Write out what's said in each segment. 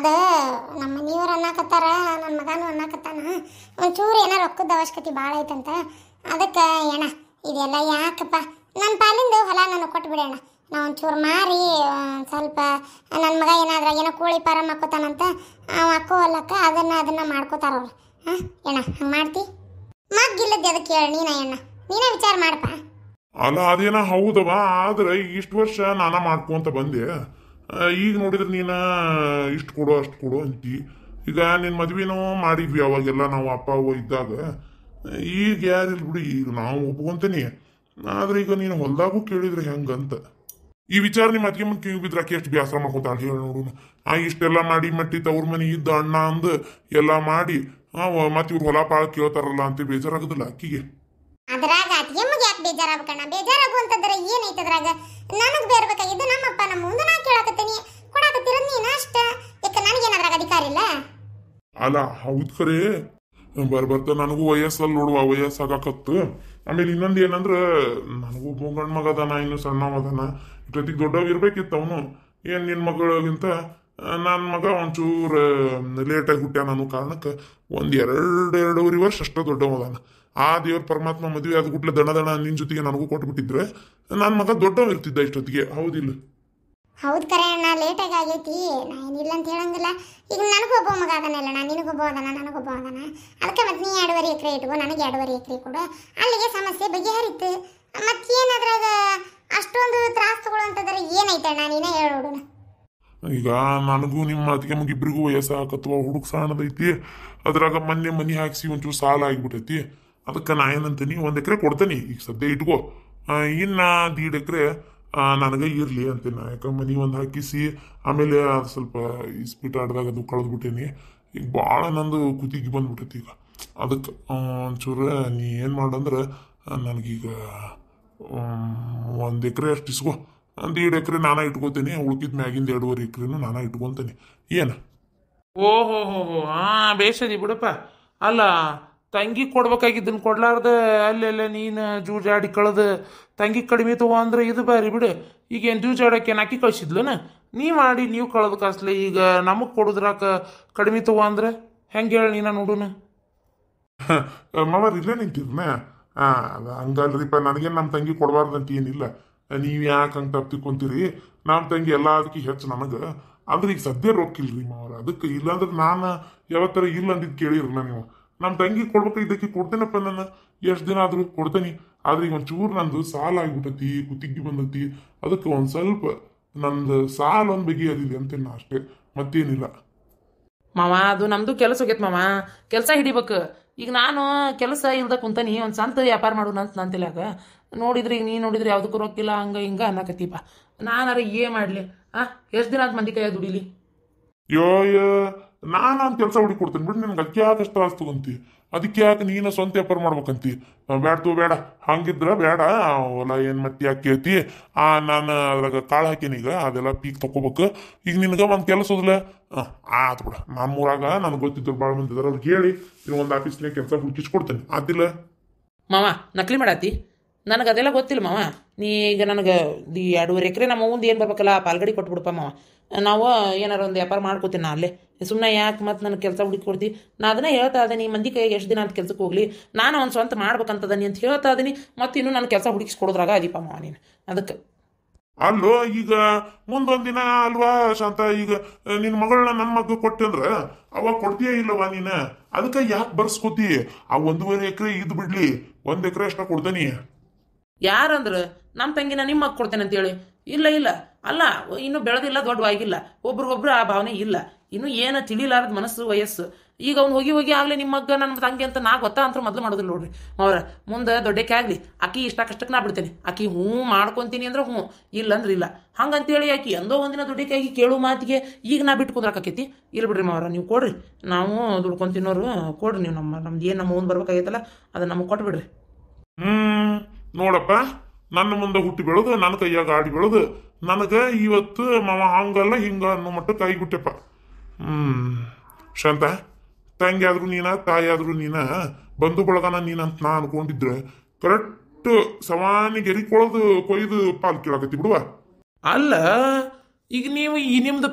ಅದು ನಮ್ಮ ಮನೆಯವ್ರು ಅನ್ನಕತ್ತಾರ ನನ್ನ ಮಗನೂ ಅನ್ನಕತ್ತಾನ ಒಂಚೂರು ಏನೋ ರೊಕ್ಕದ ಅವಶ್ಯಕತೆ ಭಾಳ ಐತಂತ ಅದಕ್ಕೆ ಏಣ ಇದೆಲ್ಲ ಯಾಕಪ್ಪ ನನ್ನ ಪಾಲಿಂದು ಹೊಲ ನನಗೆ ಬಿಡೋಣ ನಾ ಒಂಚೂರು ಮಾರಿ ಸ್ವಲ್ಪ ನನ್ನ ಮಗ ಏನಾದ್ರೆ ಏನೋ ಕೋಳಿ ಪಾರಮ್ ಹಾಕೋತಾನಂತ ಅವ ಹಾಕೋ ಹೊಲಕ್ಕೆ ಅದನ್ನು ಅದನ್ನು ಮಾಡ್ಕೋತಾರ ಅವ್ರು ಹಾಂ ಏಣ ಹಂಗೆ ಮಾಡ್ತಿ ಮಗ್ಗಿಲ್ಲದ್ದು ಅದಕ್ಕೆ ಹೇಳಿ ನೀನ ಏಣ್ಣ ನೀನೇ ವಿಚಾರ ಮಾಡಪ್ಪ ಅಲ್ಲ ಅದೇನ ಹೌದವ ಆದ್ರೆ ಇಷ್ಟು ವರ್ಷ ನಾನ ಮಾಡ್ಕೊಂತ ಬಂದೆ ಈಗ ನೋಡಿದ್ರೆ ನೀನ ಇಷ್ಟು ಕೊಡು ಅಷ್ಟು ಕೊಡು ಅಂತಿ ಈಗ ನಿನ್ನ ಮದ್ವಿನೂ ಮಾಡಿದ್ವಿ ಅವಾಗೆಲ್ಲ ನಾವು ಅಪ್ಪ ಅವ್ವ ಇದ್ದಾಗ ಈಗ ಯಾರಿಲ್ಲ ಬಿಡಿ ಈಗ ನಾವು ಒಪ್ಕೊಂತೀನಿ ಆದ್ರೆ ಈಗ ನೀನು ಹೊಲ್ದಾಗೂ ಕೇಳಿದ್ರೆ ಹೆಂಗಂತ ಈ ವಿಚಾರ ನಿಮ್ಮ ಅದಕ್ಕೆ ಮುಂದೆ ಕಿವಿ ಬಿದ್ರಾಕಿ ಎಷ್ಟು ಬೇಸರ ಮಾಡ್ಕೊತಾಳೆ ಹೇಳಿ ನೋಡೋಣ ಆ ಇಷ್ಟೆಲ್ಲ ಮಾಡಿ ಮಟ್ಟಿ ತವ್ರ ಮನೆ ಇದ್ದ ಅಣ್ಣ ಅಂದು ಎಲ್ಲ ಮಾಡಿ ಮತ್ತೆ ಇವ್ರು ಹೊಲ ಪಾಳ ಕೇಳ್ತಾರಲ್ಲ ಅಂತ ಬೇಜಾರಾಗದಿಲ್ಲ ಅಕ್ಕಿಗೆ ಬೇಜಾರಾಗ್ಬೇಕಣ್ಣ ಬೇಜಾರಾಗುವಂತದ್ರ ಏನೈತದ್ರಾಗ ನನಗ್ ನನಗೆ ಬೇರ್ಬೇಕಾಗಿದ್ದು ನಮ್ಮಪ್ಪ ನಮ್ಮ ಮುಂದೆ ನಾ ಕೇಳಾಕತ್ತೀನಿ ಕೊಡಾಕತ್ತಿರ ನೀನು ಅಷ್ಟ ಯಾಕ ನನಗೇನಾದ್ರಾಗ ಅಧಿಕಾರ ಇಲ್ಲ ಅಲ್ಲ ಹೌದ್ ಕರೆ ಬರ್ಬರ್ತ ನನಗೂ ವಯಸ್ಸಲ್ಲಿ ನೋಡುವ ವಯಸ್ಸಾಗಕತ್ತು ಆಮೇಲೆ ಇನ್ನೊಂದು ಏನಂದ್ರೆ ನನಗೂ ಗಂಡು ಮಗದನ ಇನ್ನು ಸಣ್ಣವದನ ಇಷ್ಟೊತ್ತಿಗೆ ದೊಡ್ಡವ ಇರ್ಬೇಕಿತ್ತು ಅವನು ಏನು ನಿನ್ನ ಮಗಳಿಗಿಂತ ನನ್ನ ಮಗ ಒಂಚೂರು ಲೇಟಾಗಿ ಹುಟ್ಟ್ಯಾನ ಅನ್ನೋ ಕಾರಣಕ್ಕೆ ಒಂದು ಎರಡು ಎರಡೂವರೆ ವರ್ಷ ಅಷ್ಟೇ ದೊಡ್ಡವದಾನ ಆ ದೇವ್ರ ಪರಮಾತ್ಮ ಮದುವೆ ಅದು ಗುಟ್ಲೆ ದಣ ದಣ ನಿನ್ನ ಜೊತೆಗೆ ನನಗೂ ಕೊಟ್ಬಿಟ್ಟಿದ್ರೆ ನನ್ನ ಮಗ ದೊಡ್ಡವ ಇರ್ತಿದ್ದ ಇಷ್ಟೊತ್ತಿಗೆ ಹೌದಿಲ್ಲ ಹೌದು ಕರೆ ಅಣ್ಣ ಲೇಟಾಗಿ ಆಗೈತಿ ನಾ ಏನಿಲ್ಲ ಅಂತ ಹೇಳಂಗಿಲ್ಲ ಈಗ ನನಗೊಬ್ಬ ಮಗ ಅದನಲ್ಲ ನಾನು ನಿನಗೊಬ್ಬ ಅದನ ನನಗೊಬ್ಬ ಅದನ ಅದಕ್ಕೆ ಮತ್ತೆ ನೀ ಎರಡುವರೆ ಎಕರೆ ಇಟ್ಕೋ ನನಗೆ ಎರಡುವರೆ ಎಕರೆ ಕೊಡು ಅಲ್ಲಿಗೆ ಸಮಸ್ಯೆ ಬಗೆಹರಿತು ಮತ್ತೇನದ್ರಾಗ ಅಷ್ಟೊಂದು ತ್ರಾಸ ಅಂತಂದ್ರೆ ಏನೈತೆ ಅಣ್ಣ ನೀನೇ ಹೇಳೋಡೋಣ ಈಗ ನನಗೂ ನಿಮ್ಮ ಅದಕ್ಕೆ ಮುಗಿಬ್ರಿಗೂ ವಯಸ್ಸಾಕತ್ವ ಹುಡುಗ ಸಾಣದೈತಿ ಅದ್ರಾಗ ಮೊನ್ನೆ ಮನಿ ಹಾಕಿಸಿ ಒಂಚೂರು ಸಾಲ ಆಗಿಬಿಟ್ಟೈತಿ ಅದಕ್ಕೆ ನಾ ಏನಂತೀನಿ ಒಂದು ಎಕರೆ ಕೊಡ್ತೇನೆ ಈಗ ಸದ್ಯ ಇಟ್ಕೋ ಇನ್ನ ದೀಡ್ ಎಕರೆ ನನಗೆ ಇರಲಿ ಅಂತೀನಿ ನಾ ಯಾಕಂದ್ರೆ ಮನಿ ಒಂದು ಹಾಕಿಸಿ ಆಮೇಲೆ ಸ್ವಲ್ಪ ಇಸ್ಪೀಟ್ ಆಡ್ದಾಗ ಅದು ಕಳೆದ್ಬಿಟ್ಟೀನಿ ಈಗ ಭಾಳ ನಂದು ಕುತಿಗೆ ಬಂದ್ಬಿಟ್ಟೈತಿ ಈಗ ಅದಕ್ಕೆ ಒಂಚೂರು ನೀ ಏನು ಮಾಡಂದ್ರೆ ನನಗೀಗ ಒಂದು ಎಕರೆ ಅಷ್ಟು ಇಸ್ಕೋ ಒಂದು ಎರಡು ಎಕರೆ ನಾನು ಇಟ್ಕೋತೇನೆ ಉಳ್ಕಿದ ಮ್ಯಾಗಿಂದ ಎರಡೂವರೆ ಎಕರೆನು ನಾನು ಇಟ್ಕೊತೇನೆ ಏನು ಓಹೋ ಹೋ ಹೋ ಹಾಂ ಬೇಷದಿ ಬಿಡಪ್ಪ ಅಲ್ಲ ತಂಗಿ ಕೊಡ್ಬೇಕಾಗಿದ್ದನ್ ಕೊಡ್ಲಾರ್ದ ಅಲ್ಲೆಲ್ಲ ನೀನು ಜೂಜಾಡಿ ಕಳೆದು ತಂಗಿ ಕಡಿಮೆ ತಗೋ ಅಂದ್ರೆ ಇದು ಬಾರಿ ಬಿಡು ಈಗೇನು ಜೂಜಾಡಕ್ಕೆ ಏನು ಹಾಕಿ ಕಳಿಸಿದ್ಲನ ನೀ ಮಾಡಿ ನೀವು ಕಳೆದು ಕಾಸ್ಲಿ ಈಗ ನಮಗ್ ಕೊಡುದ್ರಾಕ ಕಡಿಮೆ ತಗೋ ಅಂದ್ರೆ ಹೆಂಗೆ ಹೇಳ ನೀನ ನೋಡುನ ಮಾವಾರ ಇಲ್ಲೇ ನಿಂತಿದ್ನ ಹಂಗಲ್ರಿಪ್ಪ ನನಗೇನು ನಮ್ಮ ತಂಗಿ ಕೊಡಬಾರ್ದಂತ ಏನಿಲ್ಲ ನೀವು ಯಾಕೆ ಹಂಗೆ ತಪ್ಪಿಕೊಂತೀರಿ ನಮ್ಮ ತಂಗಿ ಎಲ್ಲ ಅದಕ್ಕೆ ಹೆಚ್ಚು ನನಗೆ ಆದ್ರೆ ಈಗ ಸದ್ಯ ರೊಕ್ಕಿಲ್ರಿ ಮಾವ್ರ ಅದಕ್ಕೆ ಇಲ್ಲಾಂದ್ರೆ ನಾನು ಯಾವತ್ತರ ಇಲ್ಲ ಅಂದಿದ್ದು ಕೇಳಿರಿ ನೀವು ನಮ್ಮ ತಂಗಿ ಇದಕ್ಕೆ ಕೊಡ್ತೇನಪ್ಪ ನಾನು ಎಷ್ಟು ದಿನ ಆದರೂ ಕೊಡ್ತೇನೆ ಆದ್ರೆ ಈಗ ಒಂಚೂರು ನಂದು ಸಾಲ ಆಗಿಬಿಟ್ಟತಿ ಕುತ್ತಿಗೆ ಬಂದತಿ ಅದಕ್ಕೆ ಒಂದು ಸ್ವಲ್ಪ ನಂದು ಸಾಲ ಒಂದು ಅದಿದೆ ಅಂತೇನು ನಾ ಅಷ್ಟೇ ಮತ್ತೇನಿಲ್ಲ ಮಾವ ಅದು ನಮ್ದು ಕೆಲಸ ಹೋಗ್ಯತ್ ಮಾವ ಕೆಲಸ ಹಿಡಿಬೇಕು ಈಗ ನಾನು ಕೆಲಸ ಇಲ್ದ ಕುಂತಾನಿ ಒಂದು ಸಂತ ವ್ಯಾಪಾರ ಮಾಡೋಣ ಅಂತ ನಂತಿಲ್ಲಾಗ ನೋಡಿದ್ರೆ ಈಗ ನೀನು ನೋಡಿದ್ರೆ ಯಾವುದಕ್ಕೂ ರೊಕ್ಕಿಲ್ಲ ಹಂಗ ಹಿಂಗ ಅನ್ನಕತ್ತೀಪ ನಾನಾರ ಏ ಮಾಡ್ಲಿ ಆ ಎಷ್ಟು ದಿನ ಆದ ಮಂದಿ ಕೈಯಾಗ ದುಡಿಲಿ ಯೋಯ್ಯ ನಾನು ನಾನು ಕೆಲಸ ಕೊಡ್ತೀನಿ ಬಿಡು ನಿನ್ಗೆ ಅದಕ್ಕೆ ಯಾಕೆ ಎಷ್ಟು ಅದಕ್ಕೆ ಯಾಕೆ ನೀನು ಸ್ವಂತ ವ್ಯಾಪಾರ ಮಾಡ್ಬೇಕಂತಿ ಬೇಡ ಬೇಡ ಹಂಗಿದ್ರೆ ಬೇಡ ಹೊಲ ಏನು ಮತ್ತೆ ಅಕ್ಕಿ ಆ ನಾನು ಅದ್ರಾಗ ಕಾಳು ಹಾಕೀನಿ ಈಗ ಅದೆಲ್ಲ ಪೀಕ್ ತಗೋಬೇಕು ಈಗ ನಿನಗೆ ಒಂದು ಕೆಲಸ ಹೋದಲ್ಲ ಆತು ಬಿಡ ನಮ್ಮೂರಾಗ ನನಗೆ ಗೊತ್ತಿದ್ರು ಭಾಳ ಮಂದಿ ಇದಾರೆ ಅವ್ರಿಗೆ ಹೇಳಿ ನೀವು ಒಂದು ಆಫೀಸ್ನಾಗ ಕೆಲಸ ಹುಡುಕಿಸ್ಕೊಡ್ತೇನೆ ಆದಿಲ್ಲ ಮಾವ ನಕಲಿ ಮಾಡಾತಿ ನನಗೆ ಅದೆಲ್ಲ ಗೊತ್ತಿಲ್ಲ ಮಾವ ನೀ ಈಗ ನನಗೆ ಈ ಎರಡೂವರೆ ಎಕರೆ ನಮ್ಮ ಮುಂದೆ ಏನು ಬರ್ಬೇಕಲ್ಲ ಪಾಲ್ಗಡಿ ಕೊಟ್ಬಿಡಪ್ಪ ಮಾವ ನಾವು ಏನಾರ ಒಂದು ವ್ಯಾಪಾರ ಮಾಡ್ಕೋತೀನಿ ನಾ ಅಲ್ಲೇ ಸುಮ್ಮನೆ ಯಾಕೆ ಮತ್ತೆ ನನಗೆ ಕೆಲಸ ಹುಡುಕಿ ನಾ ಅದನ್ನೇ ಹೇಳ್ತಾ ಇದ್ದೀನಿ ಮಂದಿ ಕೈಗೆ ಎಷ್ಟು ದಿನ ಅಂತ ಕೆಲಸಕ್ಕೆ ಹೋಗಲಿ ನಾನು ಒಂದು ಸ್ವಂತ ಮಾಡ್ಬೇಕಂತದನಿ ಅಂತ ಹೇಳ್ತಾ ಇದ್ದೀನಿ ಮತ್ತೆ ಇನ್ನೂ ನಾನು ಕೆಲಸ ಹುಡುಕಿಸ್ಕೊಡೋದ್ರಾಗ ಅದೀಪ ಮಾವ ನೀನು ಅದಕ್ಕೆ ಅಲ್ಲೋ ಈಗ ಮುಂದೊಂದು ದಿನ ಅಲ್ವಾ ಶಾಂತ ಈಗ ನಿನ್ನ ಮಗಳನ್ನ ನನ್ನ ಮಗ ಕೊಟ್ಟಂದ್ರ ಅವ ಕೊಡ್ತೀಯ ಇಲ್ಲವಾ ನೀನು ಅದಕ್ಕೆ ಯಾಕೆ ಬರ್ಸ್ಕೊತಿ ಆ ಒಂದೂವರೆ ಎಕರೆ ಇದ್ದು ಬಿಡ್ಲಿ ಒಂದು ಎಕರೆ ಅಷ್ಟ ಕೊಡ್ತನಿ ಯಾರಂದ್ರೆ ನಮ್ಮ ತಂಗಿನ ನಿಮ್ಮ ಕೊಡ್ತೇನೆ ಅಂತೇಳಿ ಇಲ್ಲ ಇಲ್ಲ ಅಲ್ಲ ಇನ್ನೂ ಬೆಳೆದಿಲ್ಲ ದೊಡ್ಡವಾಗಿಲ್ಲ ಒಬ್ರಿಗೊಬ್ರು ಆ ಭಾವನೆ ಇಲ್ಲ ಇನ್ನು ಏನು ತಿಳಿಲಾರದ ಮನಸ್ಸು ವಯಸ್ಸು ಈಗ ಅವ್ನು ಹೋಗಿ ಹೋಗಿ ಆಗಲಿ ನಿಮ್ಮ ಮಗ ನನ್ನ ತಂಗಿ ಅಂತ ನಾ ಗೊತ್ತಾ ಅಂತ ಮೊದಲು ಮಾಡೋದಿಲ್ಲ ನೋಡ್ರಿ ಅವ್ರ ಮುಂದೆ ದೊಡ್ಡಕ್ಕೆ ಆಗಲಿ ಆಕಿ ಇಷ್ಟ ಕಷ್ಟಕ್ಕೆ ನಾ ಬಿಡ್ತೇನೆ ಆಕಿ ಹ್ಞೂ ಮಾಡ್ಕೊತೀನಿ ಅಂದ್ರೆ ಹ್ಞೂ ಇಲ್ಲ ಅಂದ್ರೆ ಇಲ್ಲ ಹಂಗಂತೇಳಿ ಆಕಿ ಎಂದೋ ಒಂದಿನ ದೊಡ್ಡಕ್ಕೆ ಆಗಿ ಕೇಳು ಮಾತಿಗೆ ಈಗ ನಾ ಬಿಟ್ಟು ಕುಂದ್ರಕಾಕೈತಿ ಇಲ್ಲ ಬಿಡ್ರಿ ಮಾವ್ರ ನೀವು ಕೊಡ್ರಿ ನಾವು ದುಡ್ಕೊಂತೀನೋರು ಕೊಡ್ರಿ ನೀವು ನಮ್ಮ ನಮ್ದು ಏನು ನಮ್ಮ ಮುಂದೆ ಬರ್ಬೇಕಾಗೈತಲ್ಲ ಅದನ್ನು ನಮಗೆ ಕೊಟ್ಬಿಡ್ರಿ ಹ್ಞೂ ನೋಡಪ್ಪ ನನ್ನ ಮುಂದೆ ಹುಟ್ಟಿ ಬೆಳೆದು ನನ್ನ ಕೈಯಾಗ ಆಡಿ ಬೆಳೆದು ನನಗೆ ಇವತ್ತು ಮಾವ ಹಂಗಲ್ಲ ಹಿಂಗ ಅನ್ನೋ ಮಟ್ಟ ಕೈ ಗುಟ್ಟೆಪ್ಪ ಹ್ಮ್ ಶಾಂತ ತಂಗಿ ಆದ್ರೂ ನೀನ ತಾಯಿ ಆದ್ರೂ ನೀನ ಬಂಧು ಬಳಗನ ಅಂತ ನಾ ಅನ್ಕೊಂಡಿದ್ರೆ ಕರೆಕ್ಟ್ ಸವಾನಿಗೆ ಕೊಳದು ಕೊಯ್ದು ಪಾಲ್ ಕೇಳಾಕತಿ ಬಿಡುವ ಅಲ್ಲ ಈಗ ನೀವು ಈ ನಿಮ್ದು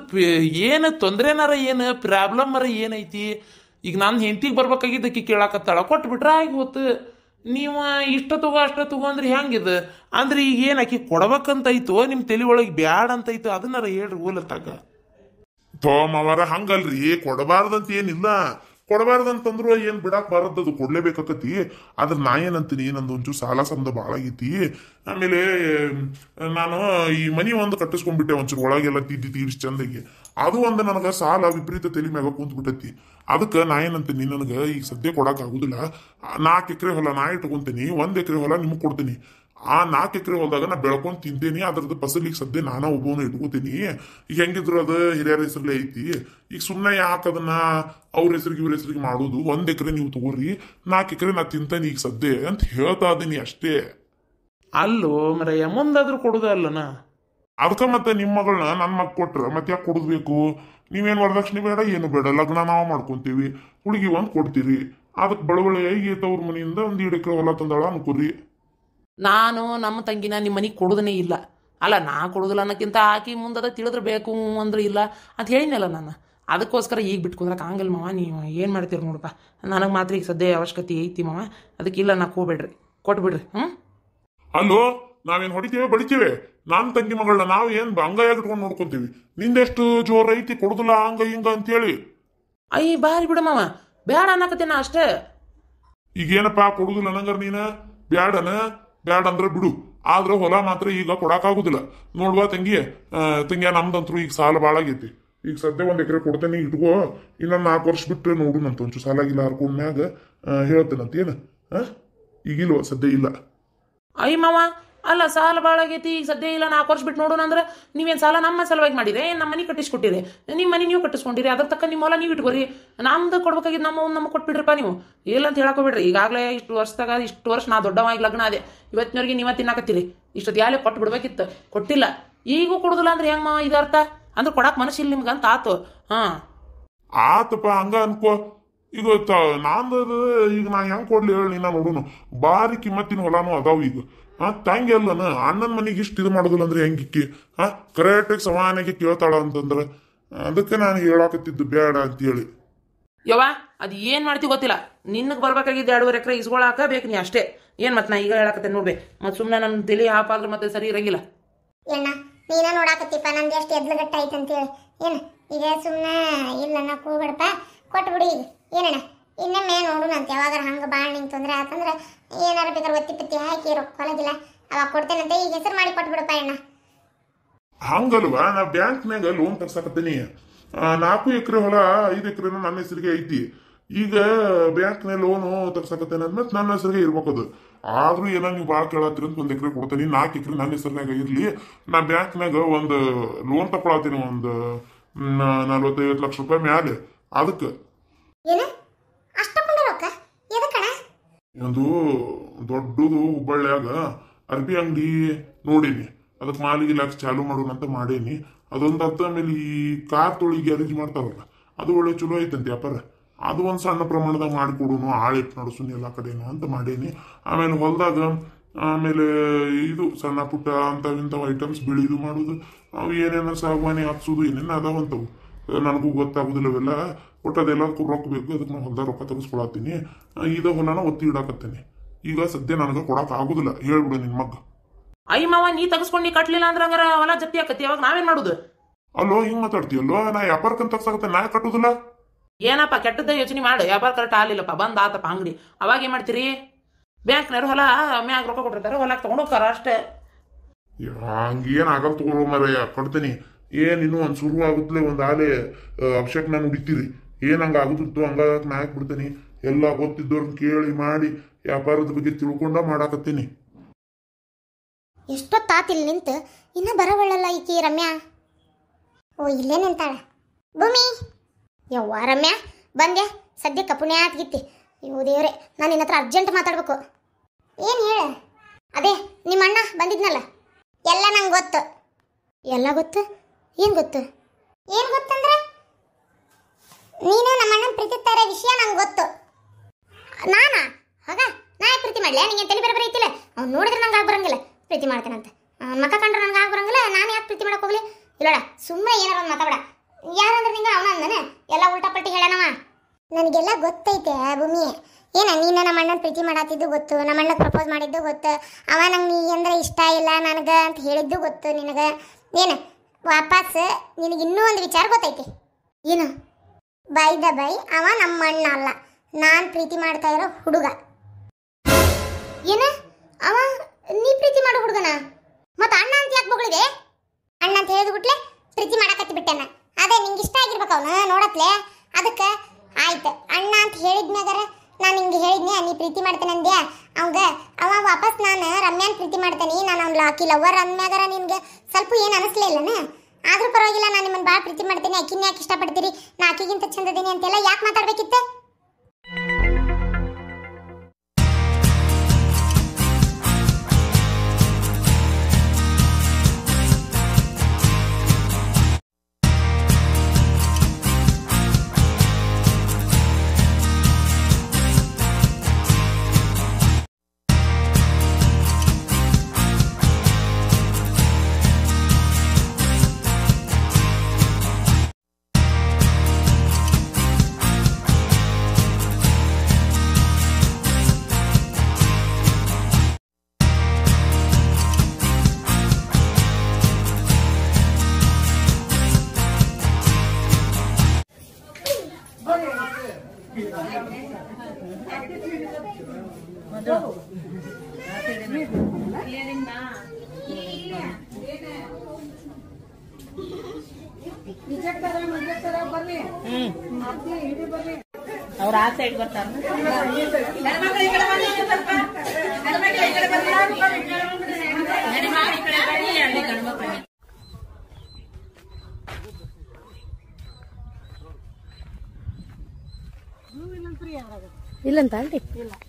ಏನು ತೊಂದ್ರೆನಾರ ಏನು ಪ್ರಾಬ್ಲಮ್ ಅರ ಏನೈತಿ ಈಗ ನಾನು ಹೆಂಡತಿಗೆ ಬರ್ಬೇಕಾಗಿದ್ದಕ್ಕೆ ಕೇಳಾಕತ್ತಾಳ ಕೊಟ್ಬಿಟ್ರೆ ಆಗಿ ನೀವು ಇಷ್ಟ ತಗೋ ಅಷ್ಟ ತಗೋ ಅಂದ್ರೆ ಹೆಂಗಿದೆ ಅಂದ್ರೆ ಈಗ ಏನು ಆಕಿ ಕೊಡ್ಬೇಕಂತೈತೋ ನಿಮ್ಮ ತಲೆ ಒಳಗೆ ಬ್ಯಾಡ ಅಂತೈತು ಅದನ್ನಾರ ಹೇಳ್ರಿ ಓಲತ್ತಾಗ ಅವರ ಹಂಗಲ್ರಿ ಕೊಡಬಾರ್ದಂತ ಏನಿಲ್ಲ ಕೊಡಬಾರ್ದಂತಂದ್ರು ಏನ್ ಬಿಡಾಕ್ ಅದು ಕೊಡ್ಲೇಬೇಕಾಕತಿ ಆದ್ರೆ ನಾ ಏನಂತೀನಿ ನಂದು ಒಂಚೂರು ಸಾಲ ಸಂದ ಭಾಳ ಆಗೈತಿ ಆಮೇಲೆ ನಾನು ಈ ಮನಿ ಒಂದು ಕಟ್ಟಿಸ್ಕೊಂಡ್ಬಿಟ್ಟೆ ಒಂಚೂರು ಒಳಗೆಲ್ಲ ತಿದ್ದಿ ತೀರ್ಸ್ ಚಂದಾಗಿ ಅದು ಒಂದು ನನಗೆ ಸಾಲ ವಿಪರೀತ ತಲೆ ಮ್ಯಾಗ ಕುಂತ್ಬಿಟ್ಟೈತಿ ಅದಕ್ಕೆ ನಾ ಏನಂತೀನಿ ನನಗೆ ಈಗ ಸದ್ಯ ಕೊಡೋಕ್ಕಾಗೋದಿಲ್ಲ ನಾಲ್ಕು ಎಕರೆ ಹೊಲ ನಾ ಇಟ್ಕೊಂತೀನಿ ಒಂದು ಎಕರೆ ಹೊಲ ನಿಮಗೆ ಕೊಡ್ತೀನಿ ಆ ನಾಲ್ಕು ಎಕರೆ ಹೋದಾಗ ನಾ ಬೆಳ್ಕೊಂಡು ತಿಂತೀನಿ ಅದ್ರದ್ದು ಫಸಲಿಗೆ ಸದ್ಯ ನಾನಾ ಒಬ್ಬನ ಇಟ್ಕೋತೀನಿ ಈಗ ಹೆಂಗಿದ್ರು ಅದು ಹಿರಿಯರ ಹೆಸರಲ್ಲೇ ಐತಿ ಈಗ ಸುಮ್ಮನೆ ಯಾಕೆ ಅದನ್ನ ಅವ್ರ ಹೆಸರಿಗೆ ಇವ್ರ ಹೆಸರಿಗೆ ಮಾಡೋದು ಒಂದು ಎಕರೆ ನೀವು ತಗೋರಿ ನಾಲ್ಕು ಎಕರೆ ನಾ ತಿಂತೀನಿ ಈಗ ಸದ್ಯ ಅಂತ ಹೇಳ್ತಾ ಇದೀನಿ ಅಷ್ಟೇ ಅಲ್ಲೋ ಮರ ಮುಂದಾದ್ರೂ ಕೊಡೋದ ಅಲ್ಲನಾ ಅದಕ್ಕೆ ಮತ್ತೆ ನಿಮ್ಮ ಮಗಳನ್ನ ನನ್ನ ಮಗ ಕೊಟ್ರೆ ಮತ್ತೆ ಯಾಕೆ ಕೊಡಬೇಕು ನೀವೇನು ವರದಕ್ಷಿಣೆ ಬೇಡ ಏನು ಬೇಡ ಲಗ್ನ ನಾವು ಮಾಡ್ಕೊತೀವಿ ಹುಡುಗಿ ಒಂದು ಕೊಡ್ತೀರಿ ಅದಕ್ಕೆ ಬಳವಳಿಯಾಗಿ ತವ್ರ ಮನೆಯಿಂದ ಒಂದು ಇಡಕ್ಕೆ ಹೊಲ ತಂದಾಳ ಅನ್ಕೋರಿ ನಾನು ನಮ್ಮ ತಂಗಿನ ನಿಮ್ಮ ಮನೆಗೆ ಕೊಡೋದನೇ ಇಲ್ಲ ಅಲ್ಲ ನಾ ಕೊಡೋದಿಲ್ಲ ಅನ್ನೋಕ್ಕಿಂತ ಆಕಿ ಮುಂದದ ತಿಳಿದ್ರೆ ಬೇಕು ಅಂದ್ರೆ ಇಲ್ಲ ಅಂತ ಹೇಳಿನಲ್ಲ ನಾನು ಅದಕ್ಕೋಸ್ಕರ ಈಗ ಬಿಟ್ಕೊಂಡ್ರೆ ಕಾಂಗಲ್ ಮಾವ ನೀವು ಏನು ಮಾಡ್ತೀರಿ ನೋಡಪ್ಪ ನನಗೆ ಮಾತ್ರ ಈಗ ಸದ್ಯ ಅವಶ್ಯಕತೆ ಐತಿ ಮಾವ ಅದಕ್ಕಿಲ್ಲ ನಾ ಹೋಗ್ಬೇಡ್ರಿ ಕೊಟ್ಬಿಡ್ರಿ ಹ್ಞೂ ಅಲ್ಲೋ ನಾವೇನ್ ಹೊಡಿತೇವೆ ಬಡಿತೇವೆ ನಾನ್ ತಂಗಿ ಮಗಳನ್ನ ನಾವ್ ಏನ್ ಅಂಗೈಯಾಗಿಟ್ಕೊಂಡು ನೋಡ್ಕೊಂತೀವಿ ನಿಂದೆಷ್ಟು ಜೋರ್ ಐತಿ ಕೊಡುದಿಲ್ಲ ಹಂಗ ಹಿಂಗ ಹೇಳಿ ಅಯ್ಯ ಬಾರಿ ಬಿಡ ಮಾವ ಬ್ಯಾಡ ಅನ್ನಕತ್ತೇನ ಅಷ್ಟೇ ಈಗೇನಪ್ಪ ಕೊಡುದಿಲ್ಲ ಅನ್ನಂಗಾರ ನೀನ ಬ್ಯಾಡನ ಬ್ಯಾಡ ಅಂದ್ರೆ ಬಿಡು ಆದ್ರೆ ಹೊಲ ಮಾತ್ರ ಈಗ ಕೊಡಕಾಗುದಿಲ್ಲ ನೋಡುವ ತಂಗಿ ತಂಗಿಯ ನಮ್ದಂತ್ರು ಈಗ ಸಾಲ ಆಗೈತಿ ಈಗ ಸದ್ಯ ಒಂದು ಎಕರೆ ಕೊಡ್ತೇನೆ ಇಟ್ಕೋ ಇನ್ನೊಂದು ನಾಲ್ಕು ವರ್ಷ ಬಿಟ್ಟು ನೋಡು ನಂತ ಒಂಚು ಸಾಲಾಗಿಲ್ಲ ಹರ್ಕೊಂಡ ಮ್ಯಾಗ ಹೇಳ್ತೇನಂತ ಏನ ಈಗಿಲ್ವ ಸದ್ಯ ಇಲ್ಲ ಅಯ್ಯ ಮಾವ ಅಲ್ಲ ಸಾಲ ಭಾಳ ಆಗೈತಿ ಈಗ ಸದ್ಯ ಇಲ್ಲ ನಾಲ್ಕು ವರ್ಷ ಬಿಟ್ಟು ನೋಡೋಣ ಅಂದ್ರೆ ನೀವೇನು ಸಾಲ ನಮ್ಮ ಸಲುವಾಗಿ ಮಾಡಿದ್ರೆ ನಮ್ಮ ಮನೆ ಕಟ್ಟಿಸ್ಕೊಟ್ಟಿರಿ ನಿಮ್ಮ ಮನೆ ನೀವು ಕಟ್ಟಿಸ್ಕೊಂಡಿರಿ ಅದ್ರ ತಕ್ಕ ನಿಮ್ಮ ಹೊಲ ನೀವು ಇಟ್ಕೊರಿ ನಮ್ದು ಕೊಡ್ಬೇಕಾಗಿದ್ದು ನಮ್ಮ ಒಂದು ನಮಗೆ ಕೊಟ್ಬಿಡ್ರಿಪ್ಪ ನೀವು ಇಲ್ಲ ಅಂತ ಈಗಾಗಲೇ ಇಷ್ಟು ವರ್ಷದಾಗ ಇಷ್ಟು ವರ್ಷ ನಾ ದೊಡ್ಡವಾಗಿ ಲಗ್ನ ಅದೇ ಇವತ್ತಿನವರಿಗೆ ನೀವ ತಿನ್ನಾಕತ್ತೀರಿ ಇಷ್ಟೊತ್ತು ಯಾಲೇ ಕೊಟ್ಟು ಬಿಡ್ಬೇಕಿತ್ತು ಕೊಟ್ಟಿಲ್ಲ ಈಗೂ ಕೊಡುದಿಲ್ಲ ಅಂದ್ರೆ ಹೆಂಗ ಇದರ್ಥ ಅರ್ಥ ಅಂದ್ರೆ ಕೊಡಕ್ಕೆ ಮನಸ್ಸಿಲ್ಲ ನಿಮ್ಗಂತ ಆತು ಹಾಂ ಆತಪ್ಪ ಹಂಗ ಅನ್ಕೋ ಈಗ ನಾಂದ ಈಗ ನಾ ಹೆಂಗ್ ಕೊಡ್ಲಿ ಹೇಳಿ ನಾ ನೋಡೋನು ಭಾರಿ ಕಿಮ್ಮತ್ತಿನ ಹೊಲಾನು ಅದಾವ ಈಗ ಆ ತಂಗಿ ಅಲ್ಲನ ಅಣ್ಣನ ಮನೆಗೆ ಇಷ್ಟು ಇದು ಮಾಡೋದಿಲ್ಲ ಅಂದ್ರೆ ಹೆಂಗಿಕ್ಕಿ ಆ ಕರೆಕ್ಟಾಗಿ ಸಮಾನಾಗಿ ಕೇಳ್ತಾಳ ಅಂತಂದ್ರೆ ಅದಕ್ಕೆ ನಾನು ಹೇಳಾಕತ್ತಿದ್ದು ಬೇಡ ಅಂತ ಹೇಳಿ ಯವ್ವ ಅದು ಏನು ಮಾಡ್ತಿ ಗೊತ್ತಿಲ್ಲ ನಿನ್ನಗೆ ಬರ್ಬೇಕಾಗಿದ್ದು ಎರಡೂವರೆ ಎಕರೆ ಇಸ್ಕೊಳಾಕ ಬೇಕು ನೀ ಅಷ್ಟೇ ಏನು ಮತ್ತೆ ನಾ ಈಗ ಹೇಳಾಕತ್ತೆ ನೋಡ್ಬೆ ಮತ್ ಸುಮ್ಮನೆ ನನ್ನ ತಲೆ ಹಾಪ್ ಮತ್ತೆ ಸರಿ ಇರಂಗಿಲ್ಲ ನೀನ ನೋಡಾಕತ್ತಿಪ್ಪ ನಂದು ಎಷ್ಟು ಎದ್ಲಗಟ್ಟ ಅಂತ ಹೇಳಿ ಏನು ಈಗ ಸುಮ್ಮನೆ ಇಲ್ಲ ನಾ ಕೊಟ್ಬಿಡಿ ಈಗ ಏನಣ್ಣ ಇನ್ನೊಮ್ಮೆ ನೋಡು ಅಂತ ಯಾವಾಗ ಹಂಗೆ ಭಾಳ ನಿಂಗೆ ತೊಂದರೆ ಆತಂದ್ರೆ ಏನಾರು ಬೇಕಾದ್ರೆ ಒತ್ತಿ ಪತ್ತಿ ಹಾಕಿ ರೊಕ್ಕೊಲಗಿಲ್ಲ ಅವಾಗ ಕೊಡ್ತೇನಂತ ಈಗ ಹೆಸರು ಮಾಡಿ ಕೊಟ್ಬಿಡಪ್ಪ ಅಣ್ಣ ಹಂಗಲ್ವಾ ನಾ ಬ್ಯಾಂಕ್ನಾಗ ಲೋನ್ ತಗ್ಸಾಕತ್ತೀನಿ ನಾಲ್ಕು ಎಕರೆ ಹೊಲ ಐದು ಎಕರೆ ನನ್ನ ಹೆಸರಿಗೆ ಐತಿ ಈಗ ಬ್ಯಾಂಕ್ನಾಗ ಲೋನು ತಗ್ಸಾಕತ್ತೇನೆ ಅಂದ್ಮೇಲೆ ನನ್ನ ಹೆಸರಿಗೆ ಇರ್ಬೇಕು ಅದು ಆದ್ರೂ ಏನೋ ನೀವು ಭಾಳ ಕೇಳತ್ತೀರಿ ಅಂತ ಒಂದು ಎಕರೆ ಕೊಡ್ತೀನಿ ನಾಲ್ಕು ಎಕರೆ ನನ್ನ ಹೆಸರಿನಾಗ ಇರಲಿ ನಾ ಬ್ಯಾಂಕ್ನಾಗ ಒಂದು ಲೋನ್ ತಕೊಳತ್ತೀನಿ ಒಂದು ನಲ್ವತ್ತೈವತ್ತು ಲಕ್ಷ ರೂಪಾಯಿ ಮ್ಯಾಲೆ ಅದಕ್ಕೆ ಒಂದು ದೊಡ್ಡದು ಹುಬ್ಬಳ್ಳಿಯಾಗ ಅರ್ಬಿ ಅಂಗಡಿ ನೋಡೀನಿ ಅದಕ್ಕೆ ಮಾಲಿಗೆ ಲಾಕ್ಸ್ ಚಾಲು ಮಾಡೋಣ ಅಂತ ಮಾಡೀನಿ ಅದೊಂದು ಹತ್ತ ಆಮೇಲೆ ಈ ಕಾರ್ ತೊಳಿ ಗ್ಯಾರೇಜ್ ಮಾಡ್ತಾರಲ್ಲ ಅದು ಒಳ್ಳೆ ಚಲೋ ಐತಂತೆ ವ್ಯಾಪಾರ ಅದು ಒಂದು ಸಣ್ಣ ಪ್ರಮಾಣದಾಗ ಮಾಡಿಕೊಡೋನು ಆಳಿಟ್ಟು ನಡೆಸೋನು ಎಲ್ಲ ಕಡೆನು ಅಂತ ಮಾಡೀನಿ ಆಮೇಲೆ ಹೊಲ್ದಾಗ ಆಮೇಲೆ ಇದು ಸಣ್ಣ ಪುಟ್ಟ ಇಂಥವು ಐಟಮ್ಸ್ ಬೆಳೀದು ಮಾಡೋದು ಅವು ಏನೇನೋ ಸಾಗುವಾನಿ ಹಾಕ್ಸೋದು ಏನೇನೋ ಅದಾವಂಥವು ನನಗೂ ಗೊತ್ತಾಗೋದಿಲ್ಲ ಅವೆಲ್ಲ ಕೊಟ್ಟದೆಲ್ಲ ಅದೆಲ್ಲದಕ್ಕೂ ರೊಕ್ಕ ಬೇಕು ಅದಕ್ಕೆ ನಾನು ಹೊಲ್ದಾಗ ರೊಕ್ಕ ತೆಗೆಸ್ಕೊಳತ್ತೀನಿ ಇದೇ ಹೊಲನ ಒತ್ತಿ ಇಡಾಕತ್ತೇನೆ ಈಗ ಸದ್ಯ ನನಗೆ ಕೊಡಕ್ ಆಗುದಿಲ್ಲ ಹೇಳ್ಬಿಡು ನಿನ್ ಮಗ ಅಯ್ಯ ಮಾವ ನೀ ತಗಸ್ಕೊಂಡು ಕಟ್ಲಿಲ್ಲ ಅಂದ್ರೆ ಹಂಗಾರ ಹೊಲ ಜಪ್ತಿ ಆಕತ್ತಿ ಅವಾಗ ನಾವೇನ್ ಮಾಡುದು ಅಲ್ಲೋ ಹಿಂಗ್ ಅಲೋ ನಾ ವ್ಯಾಪಾರಕ್ಕಂತ ತಗ್ಸಕತ್ತ ನಾ ಕಟ್ಟುದಿಲ್ಲ ಏನಪ್ಪ ಕೆಟ್ಟದ ಯೋಚನೆ ಮಾಡು ವ್ಯಾಪಾರ ಕರೆಕ್ಟ್ ಆಗ್ಲಿಲ್ಲಪ್ಪ ಬಂದ್ ಆತಪ್ಪ ಅಂಗಡಿ ಅವಾಗ ಏನ್ ಮಾಡ್ತೀರಿ ಬ್ಯಾಂಕ್ನವ್ರು ಹೊಲ ಮ್ಯಾಗ ರೊಕ್ಕ ಕೊಟ್ಟಿರ್ತಾರೆ ಹೊಲಕ್ ತಗೊಂಡು ಹೋಗ್ತಾರ ಅಷ್ಟೇ ಹಂಗೇನ್ ಆಗಲ್ ತಗೊಳ್ಳೋ ಮರ ಕಟ್ತೀನಿ ಏನ್ ಇನ್ನು ಒಂದ್ ಶುರು ಆಗುತ್ತಲೇ ಒಂದ್ ಆಲೆ ಅಭಿಷೇಕ್ ನಾನು ಹುಡಿತೀರಿ ಏನಂಗ ಆಗುತ್ತಿತ್ತು ಹಂಗ ನಾ ಹಾಕ್ಬಿಡ್ತೀನಿ ಎಲ್ಲ ಗೊತ್ತಿದ್ದವ್ರನ್ನ ಕೇಳಿ ಮಾಡಿ ವ್ಯಾಪಾರದ ಬಗ್ಗೆ ತಿಳ್ಕೊಂಡ ಮಾಡಾಕತ್ತೀನಿ ಎಷ್ಟೊತ್ತಾತಿಲ್ ನಿಂತು ಇನ್ನ ಬರವಳಲ್ಲ ಈಕಿ ರಮ್ಯಾ ಓ ಇಲ್ಲೇ ನಿಂತಾಳ ಭೂಮಿ ಯವ್ವ ರಮ್ಯಾ ಬಂದೆ ಸದ್ಯ ಪುಣ್ಯ ಆತ್ಗಿತ್ತಿ ಇವು ದೇವ್ರೆ ನಾನು ನಿನ್ನ ಹತ್ರ ಅರ್ಜೆಂಟ್ ಮಾತಾಡ್ಬೇಕು ಏನು ಹೇಳ ಅದೇ ನಿಮ್ಮ ಅಣ್ಣ ಬಂದಿದ್ನಲ್ಲ ಎಲ್ಲ ನಂಗೆ ಗೊತ್ತು ಎಲ್ಲ ಗೊತ್ತು ಏನು ಗೊತ್ತು ಏನು ಗೊತ್ತಂದ್ರೆ ನೀನು ನಮ್ಮಣ್ಣನ ಅಣ್ಣನ ಪ್ರೀತಿಸ್ತಾರೆ ವಿಷಯ ನಂಗೆ ಗೊತ್ತು ನಾನಾ ಹೋಗ ನಾ ಯಾಕೆ ಪ್ರೀತಿ ಮಾಡಲಿ ನಿಂಗೆ ತಲೆ ಬೇರೆ ಬೇರೆ ಐತಿಲ್ಲ ಅವ್ನು ನೋಡಿದ್ರೆ ನಂಗೆ ಆಗಿ ಪ್ರೀತಿ ಮಾಡ್ತಾನಂತ ಮಕ ಕಂಡ್ರೆ ನಂಗೆ ಆಗಿ ಬರಂಗಿಲ್ಲ ನಾನು ಯಾಕೆ ಪ್ರೀತಿ ಮಾಡಕ್ಕೆ ಹೋಗ್ಲಿ ಇಲ್ಲೋಡ ಸುಮ್ಮನೆ ಏನಾರ ಒಂದು ಮಾತಾಡ ಯಾರಂದ್ರೆ ನಿಂಗೆ ಅವನ ಅಂದನೆ ಎಲ್ಲ ಉಲ್ಟಾ ಪಲ್ಟಿ ನನಗೆಲ್ಲ ಗೊತ್ತೈತೆ ಭೂಮಿ ಏನ ನೀನು ನಮ್ಮ ಅಣ್ಣನ ಪ್ರೀತಿ ಮಾಡತ್ತಿದ್ದು ಗೊತ್ತು ನಮ್ಮ ಪ್ರಪೋಸ್ ಮಾಡಿದ್ದು ಗೊತ್ತು ಅವ ನಂಗೆ ನೀ ಅಂದ್ರೆ ಇಷ್ಟ ಇಲ್ಲ ನನಗೆ ಅಂತ ಹೇಳಿದ್ದು ಗೊತ್ತು ನಿನಗೆ ಏನು ವಾಪಸ್ ನಿನಗೆ ಇನ್ನೂ ಒಂದು ವಿಚಾರ ಗೊತ್ತೈತೆ ಏನು ಬೈ ದ ಬೈ ಅವ ನಮ್ಮ ಅಣ್ಣ ಅಲ್ಲ ನಾನು ಪ್ರೀತಿ ಮಾಡ್ತಾ ಇರೋ ಹುಡುಗ ಏನ ಅವ ನೀ ಪ್ರೀತಿ ಮಾಡೋ ಹುಡುಗನ ಮತ್ತೆ ಅಣ್ಣ ಅಂತ ಯಾಕೆ ಬೊಗಳಿದೆ ಅಣ್ಣ ಅಂತ ಹೇಳಿದ್ ಗುಟ್ಲೆ ಪ್ರೀತಿ ಮಾಡಕತ್ತಿ ಬಿಟ್ಟೆನ ಅದೇ ನಿಂಗೆ ಇಷ್ಟ ಆಗಿರ್ಬೇಕು ಅವನು ನೋಡತ್ಲೆ ಅದಕ್ಕೆ ಆಯ್ತು ಅಣ್ಣ ಅಂತ ಹೇಳಿದ್ಮ್ಯಾಗಾರ ನಾನು ನಿಂಗೆ ಹೇಳಿದ್ನೆ ನೀ ಪ್ರೀತಿ ಮಾಡ್ತೇನೆ ಅಂದೆ ಅವಂಗ ಅವ ವಾಪಸ್ ನಾನು ರಮ್ಯಾನ್ ಪ್ರೀತಿ ಮಾಡ್ತೇನೆ ನಾನು ಅವ್ನ ಲಾಕಿ ಲವರ್ ಅಂದ್ಮ್ಯಾಗಾರ ನಿಮಗೆ ಸ್ವಲ್ಪ ಏನು ಅನಿಸ್ಲೇ ಇಲ್ಲನ ಆದ್ರೂ ಪರವಾಗಿಲ್ಲ ನಾನು ನಿಮ್ಮನ್ನು ಭಾಳ ಪ್ರೀತಿ ಮಾಡ್ತೀನಿ ಅಕ್ಕಿನ ಯಾಕೆ ಇಷ್ಟಪಡ್ತೀರಿ ನಾ ಅಕ್ಕಿಗಿಂತ ಚಂದದೀನಿ ಅಂತೆಲ್ಲ ಯಾಕೆ ಮಾತಾಡ್ಬೇಕಿತ್ತೆ ಇಲ್ಲಂತ ಅಲ್ರಿ ಇಲ್ಲ